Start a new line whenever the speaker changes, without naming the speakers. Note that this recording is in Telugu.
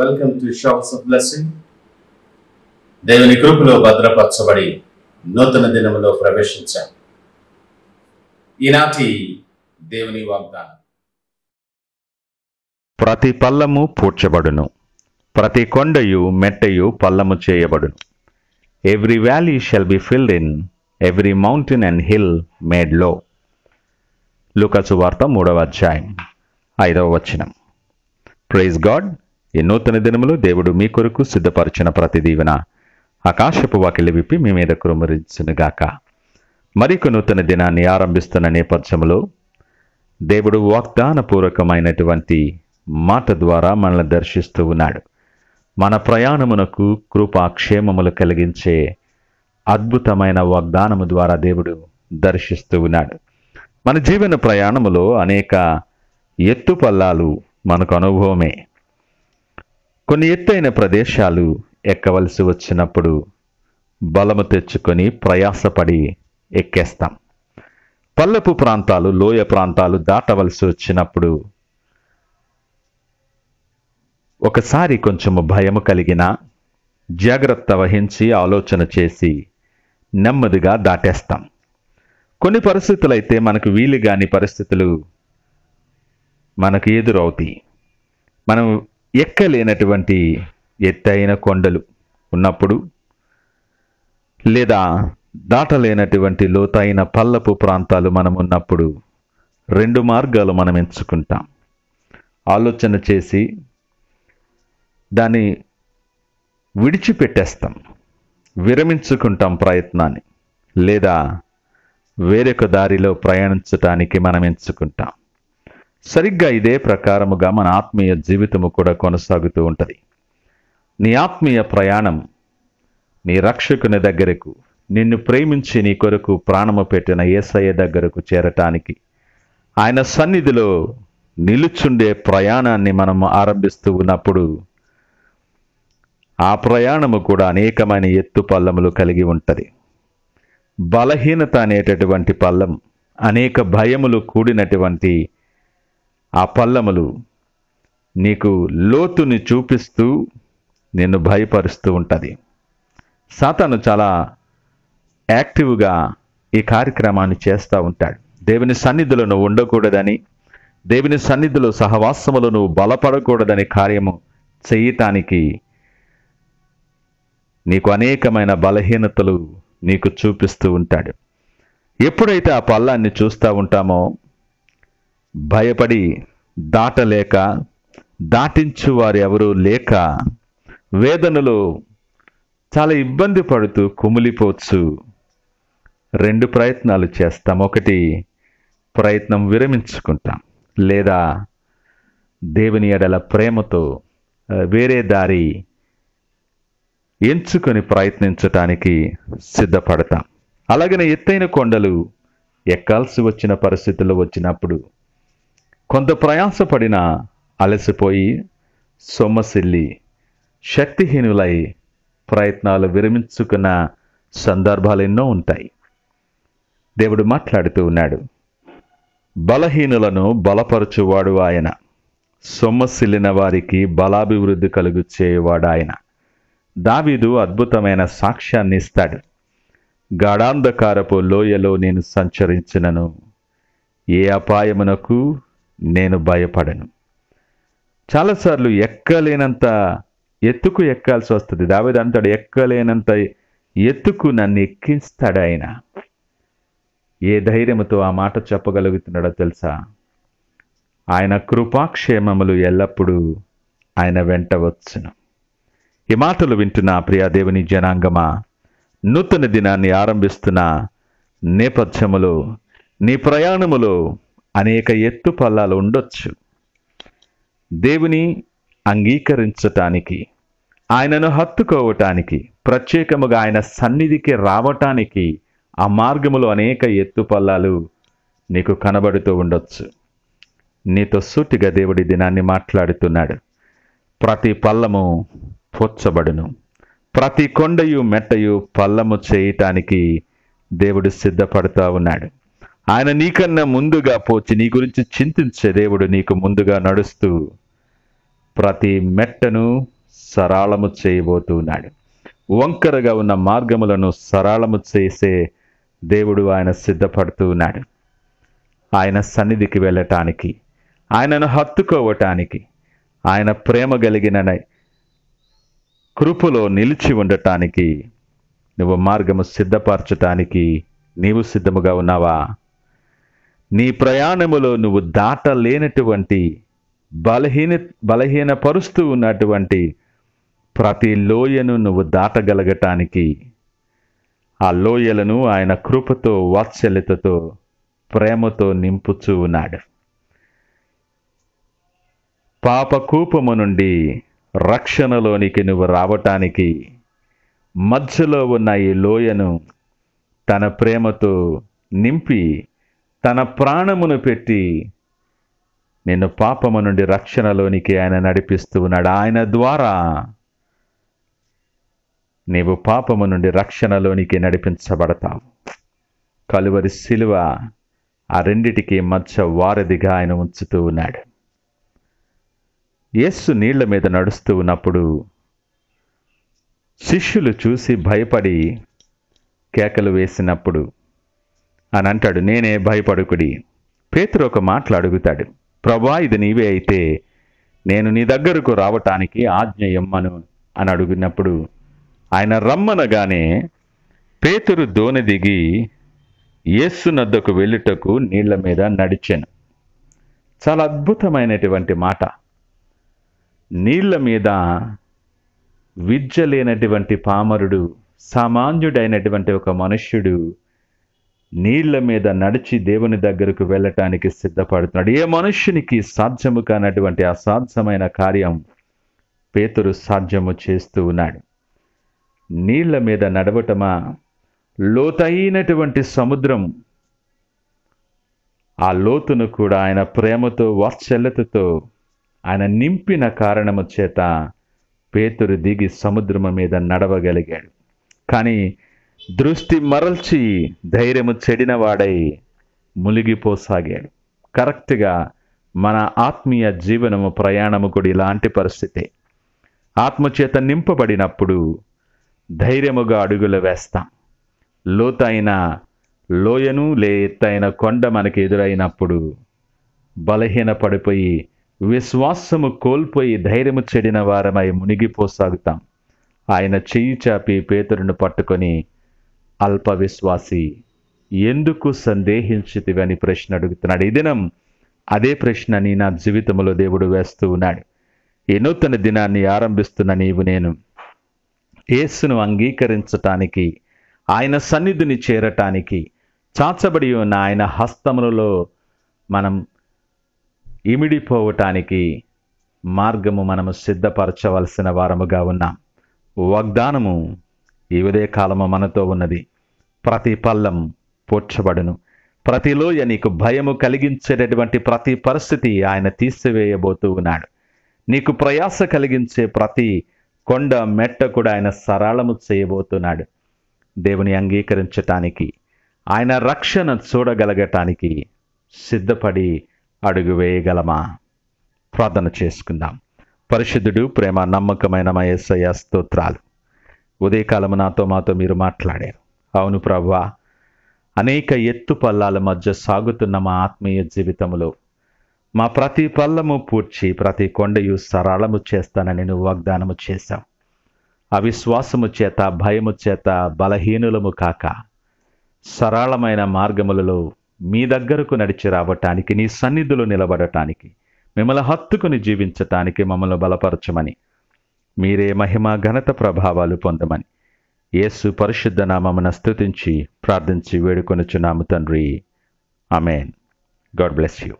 welcome to shops of blessing దేవుని కృపలో భద్రపరచబడి నూతన దినములో ప్రవేశించాం ఈనాటి దేవుని వాగ్దానం ప్రతి పల్లము పూడ్చబడును ప్రతి కొండయు మెట్టయు పల్లము చేయబడును every valley shall be filled in every mountain and hill made low లుకసు వార్త మూడవ అధ్యాయం ఐదవ వచనం ప్రైజ్ గాడ్ ఈ నూతన దినములు దేవుడు మీ కొరకు సిద్ధపరిచిన ప్రతి దీవెన ఆకాశపు వాకిలి విప్పి మీ మీద కురుమరించునుగాక మరికొక నూతన దినాన్ని ఆరంభిస్తున్న నేపథ్యంలో దేవుడు వాగ్దానపూర్వకమైనటువంటి మాట ద్వారా మనల్ని దర్శిస్తూ ఉన్నాడు మన ప్రయాణమునకు కృపాక్షేమములు కలిగించే అద్భుతమైన వాగ్దానము ద్వారా దేవుడు దర్శిస్తూ ఉన్నాడు మన జీవన ప్రయాణములో అనేక ఎత్తుపల్లాలు మనకు అనుభవమే కొన్ని ఎత్తైన ప్రదేశాలు ఎక్కవలసి వచ్చినప్పుడు బలము తెచ్చుకొని ప్రయాసపడి ఎక్కేస్తాం పల్లపు ప్రాంతాలు లోయ ప్రాంతాలు దాటవలసి వచ్చినప్పుడు ఒకసారి కొంచెము భయము కలిగిన జాగ్రత్త వహించి ఆలోచన చేసి నెమ్మదిగా దాటేస్తాం కొన్ని పరిస్థితులు అయితే మనకు వీలు కాని పరిస్థితులు మనకు ఎదురవుతాయి మనం ఎక్కలేనటువంటి ఎత్తైన కొండలు ఉన్నప్పుడు లేదా దాటలేనటువంటి లోతైన పల్లపు ప్రాంతాలు మనం ఉన్నప్పుడు రెండు మార్గాలు మనం ఎంచుకుంటాం ఆలోచన చేసి దాన్ని విడిచిపెట్టేస్తాం విరమించుకుంటాం ప్రయత్నాన్ని లేదా వేరొక దారిలో ప్రయాణించటానికి మనం ఎంచుకుంటాం సరిగ్గా ఇదే ప్రకారముగా మన ఆత్మీయ జీవితము కూడా కొనసాగుతూ ఉంటుంది నీ ఆత్మీయ ప్రయాణం నీ రక్షకుని దగ్గరకు నిన్ను ప్రేమించి నీ కొరకు ప్రాణము పెట్టిన ఏసయ్య దగ్గరకు చేరటానికి ఆయన సన్నిధిలో నిలుచుండే ప్రయాణాన్ని మనము ఆరంభిస్తూ ఉన్నప్పుడు ఆ ప్రయాణము కూడా అనేకమైన ఎత్తు పల్లములు కలిగి ఉంటుంది బలహీనత అనేటటువంటి పల్లం అనేక భయములు కూడినటువంటి ఆ పల్లములు నీకు లోతుని చూపిస్తూ నిన్ను భయపరుస్తూ ఉంటుంది సాతాను చాలా యాక్టివ్గా ఈ కార్యక్రమాన్ని చేస్తూ ఉంటాడు దేవుని సన్నిధిలో నువ్వు ఉండకూడదని దేవుని సన్నిధిలో సహవాసములో నువ్వు బలపడకూడదని కార్యము చేయటానికి నీకు అనేకమైన బలహీనతలు నీకు చూపిస్తూ ఉంటాడు ఎప్పుడైతే ఆ పల్లాన్ని చూస్తూ ఉంటామో భయపడి దాటలేక దాటించు వారు ఎవరూ లేక వేదనలో చాలా ఇబ్బంది పడుతూ కుమిలిపోవచ్చు రెండు ప్రయత్నాలు చేస్తాం ఒకటి ప్రయత్నం విరమించుకుంటాం లేదా దేవుని ఎడల ప్రేమతో వేరే దారి ఎంచుకొని ప్రయత్నించటానికి సిద్ధపడతాం అలాగనే ఎత్తైన కొండలు ఎక్కాల్సి వచ్చిన పరిస్థితులు వచ్చినప్పుడు కొంత ప్రయాసపడిన అలసిపోయి సొమ్మసిల్లి శక్తిహీనులై ప్రయత్నాలు విరమించుకున్న సందర్భాలు ఎన్నో ఉంటాయి దేవుడు మాట్లాడుతూ ఉన్నాడు బలహీనులను బలపరచువాడు ఆయన సొమ్మసిల్లిన వారికి బలాభివృద్ధి కలుగు చేయవాడు ఆయన దావీదు అద్భుతమైన సాక్ష్యాన్ని ఇస్తాడు గాఢాంధకారపు లోయలో నేను సంచరించినను ఏ అపాయమునకు నేను భయపడను చాలాసార్లు ఎక్కలేనంత ఎత్తుకు ఎక్కాల్సి వస్తుంది దావేది అంతడు ఎక్కలేనంత ఎత్తుకు నన్ను ఎక్కిస్తాడు ఆయన ఏ ధైర్యంతో ఆ మాట చెప్పగలుగుతున్నాడో తెలుసా ఆయన కృపాక్షేమములు ఎల్లప్పుడూ ఆయన వెంట వచ్చును ఈ మాటలు వింటున్న ప్రియా దేవుని జనాంగమా నూతన దినాన్ని ఆరంభిస్తున్న నేపథ్యములో నీ ప్రయాణములో అనేక ఎత్తు పల్లాలు ఉండొచ్చు దేవుని అంగీకరించటానికి ఆయనను హత్తుకోవటానికి ప్రత్యేకముగా ఆయన సన్నిధికి రావటానికి ఆ మార్గములో అనేక ఎత్తుపల్లాలు నీకు కనబడుతూ ఉండొచ్చు నీతో సూటిగా దేవుడి దినాన్ని మాట్లాడుతున్నాడు ప్రతి పల్లము పోచ్చబడును ప్రతి కొండయు మెట్టయు పల్లము చేయటానికి దేవుడు సిద్ధపడతా ఉన్నాడు ఆయన నీకన్నా ముందుగా పోచి నీ గురించి చింతించే దేవుడు నీకు ముందుగా నడుస్తూ ప్రతి మెట్టను సరళము చేయబోతున్నాడు వంకరగా ఉన్న మార్గములను సరళము చేసే దేవుడు ఆయన సిద్ధపడుతూ ఉన్నాడు ఆయన సన్నిధికి వెళ్ళటానికి ఆయనను హత్తుకోవటానికి ఆయన ప్రేమ కలిగిన కృపలో నిలిచి ఉండటానికి నువ్వు మార్గము సిద్ధపరచటానికి నీవు సిద్ధముగా ఉన్నావా నీ ప్రయాణములో నువ్వు దాటలేనటువంటి బలహీన బలహీనపరుస్తూ ఉన్నటువంటి ప్రతి లోయను నువ్వు దాటగలగటానికి ఆ లోయలను ఆయన కృపతో వాత్సల్యతతో ప్రేమతో నింపుచూ ఉన్నాడు పాపకూపము నుండి రక్షణలోనికి నువ్వు రావటానికి మధ్యలో ఉన్న ఈ లోయను తన ప్రేమతో నింపి తన ప్రాణమును పెట్టి నిన్ను పాపము నుండి రక్షణలోనికి ఆయన నడిపిస్తూ ఉన్నాడు ఆయన ద్వారా నీవు పాపము నుండి రక్షణలోనికి నడిపించబడతావు కలువరి శిలువ ఆ రెండిటికి మధ్య వారధిగా ఆయన ఉంచుతూ ఉన్నాడు యస్సు నీళ్ల మీద నడుస్తూ ఉన్నప్పుడు శిష్యులు చూసి భయపడి కేకలు వేసినప్పుడు అని అంటాడు నేనే భయపడుకుడి పేతురు ఒక మాటలు అడుగుతాడు ప్రభా ఇది నీవే అయితే నేను నీ దగ్గరకు రావటానికి ఆజ్ఞ ఇమ్మను అని అడుగునప్పుడు ఆయన రమ్మనగానే పేతురు దోని దిగి నద్దకు వెళ్ళుటకు నీళ్ల మీద నడిచాను చాలా అద్భుతమైనటువంటి మాట నీళ్ల మీద విద్య లేనటువంటి పామరుడు సామాన్యుడైనటువంటి ఒక మనుష్యుడు నీళ్ల మీద నడిచి దేవుని దగ్గరకు వెళ్ళటానికి సిద్ధపడుతున్నాడు ఏ మనుష్యునికి సాధ్యము కానటువంటి అసాధ్యమైన కార్యం పేతురు సాధ్యము చేస్తూ ఉన్నాడు నీళ్ల మీద నడవటమా లోతైనటువంటి సముద్రం ఆ లోతును కూడా ఆయన ప్రేమతో వాత్సల్యతతో ఆయన నింపిన కారణము చేత పేతురు దిగి సముద్రము మీద నడవగలిగాడు కానీ దృష్టి మరల్చి ధైర్యము చెడినవాడై ములిగిపోసాగాడు కరెక్ట్గా మన ఆత్మీయ జీవనము ప్రయాణము కూడా ఇలాంటి పరిస్థితే ఆత్మచేత నింపబడినప్పుడు ధైర్యముగా అడుగులు వేస్తాం లోతైన లోయను లేతైన కొండ మనకి ఎదురైనప్పుడు బలహీన పడిపోయి విశ్వాసము కోల్పోయి ధైర్యము చెడిన వారమై మునిగిపోసాగుతాం ఆయన చెయ్యి చాపి పేతురును పట్టుకొని అల్ప విశ్వాసి ఎందుకు సందేహించితివని ప్రశ్న అడుగుతున్నాడు ఈ దినం అదే ప్రశ్న నీ నా జీవితంలో దేవుడు వేస్తూ ఉన్నాడు ఈ నూతన దినాన్ని ఆరంభిస్తున్న నీవు నేను యేసును అంగీకరించటానికి ఆయన సన్నిధిని చేరటానికి చాచబడి ఉన్న ఆయన హస్తములలో మనం ఇమిడిపోవటానికి మార్గము మనము సిద్ధపరచవలసిన వారముగా ఉన్నాం వాగ్దానము ఈ కాలము మనతో ఉన్నది ప్రతి పల్లం పోడ్చబడును ప్రతి లోయ నీకు భయము కలిగించేటటువంటి ప్రతి పరిస్థితి ఆయన తీసివేయబోతూ ఉన్నాడు నీకు ప్రయాస కలిగించే ప్రతి కొండ మెట్ట కూడా ఆయన సరళము చేయబోతున్నాడు దేవుని అంగీకరించటానికి ఆయన రక్షణ చూడగలగటానికి సిద్ధపడి అడుగు వేయగలమా ప్రార్థన చేసుకుందాం పరిశుద్ధుడు ప్రేమ నమ్మకమైన మా ఎస్ఐ స్తోత్రాలు ఉదయకాలం నాతో మాతో మీరు మాట్లాడారు అవును ప్రవ్వా అనేక ఎత్తు పల్లాల మధ్య సాగుతున్న మా ఆత్మీయ జీవితంలో మా ప్రతి పల్లము పూడ్చి ప్రతి కొండయు సరళము చేస్తానని నువ్వు వాగ్దానము చేశావు అవిశ్వాసము చేత భయము చేత బలహీనులము కాక సరళమైన మార్గములలో మీ దగ్గరకు నడిచి రావటానికి నీ సన్నిధులు నిలబడటానికి మిమ్మల్ని హత్తుకుని జీవించటానికి మమ్మల్ని బలపరచమని మీరే మహిమ ఘనత ప్రభావాలు పొందమని యేసు పరిశుద్ధ నామమున స్థుతించి ప్రార్థించి వేడుకొనుచున్నాము తండ్రి అమేన్ గాడ్ బ్లెస్ యూ